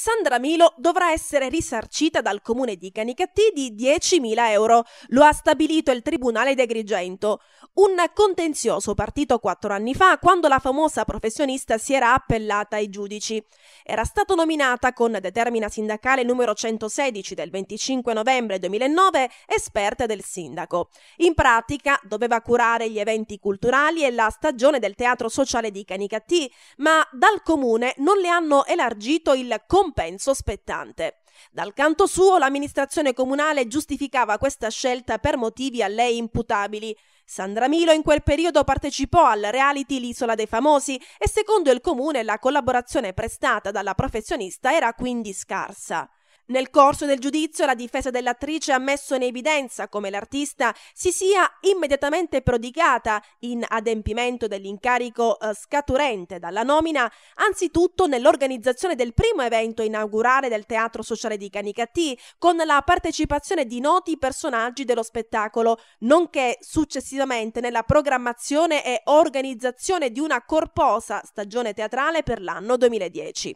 Sandra Milo dovrà essere risarcita dal comune di Canicattì di 10.000 euro, lo ha stabilito il Tribunale di Agrigento. Un contenzioso partito quattro anni fa quando la famosa professionista si era appellata ai giudici. Era stata nominata con determina sindacale numero 116 del 25 novembre 2009 esperta del sindaco. In pratica doveva curare gli eventi culturali e la stagione del teatro sociale di Canicattì, ma dal comune non le hanno elargito il compenso compenso spettante. Dal canto suo l'amministrazione comunale giustificava questa scelta per motivi a lei imputabili. Sandra Milo in quel periodo partecipò al reality L'isola dei famosi e secondo il comune la collaborazione prestata dalla professionista era quindi scarsa. Nel corso del giudizio la difesa dell'attrice ha messo in evidenza come l'artista si sia immediatamente prodigata in adempimento dell'incarico eh, scaturente dalla nomina, anzitutto nell'organizzazione del primo evento inaugurale del Teatro Sociale di Canicattì, con la partecipazione di noti personaggi dello spettacolo, nonché successivamente nella programmazione e organizzazione di una corposa stagione teatrale per l'anno 2010.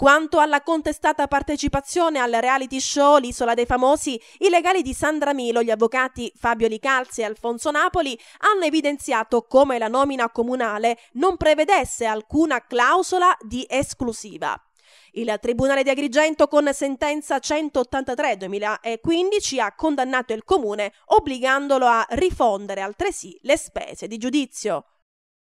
Quanto alla contestata partecipazione al reality show L'isola dei famosi, i legali di Sandra Milo, gli avvocati Fabio Licalzi e Alfonso Napoli, hanno evidenziato come la nomina comunale non prevedesse alcuna clausola di esclusiva. Il Tribunale di Agrigento con sentenza 183-2015 ha condannato il comune obbligandolo a rifondere altresì le spese di giudizio.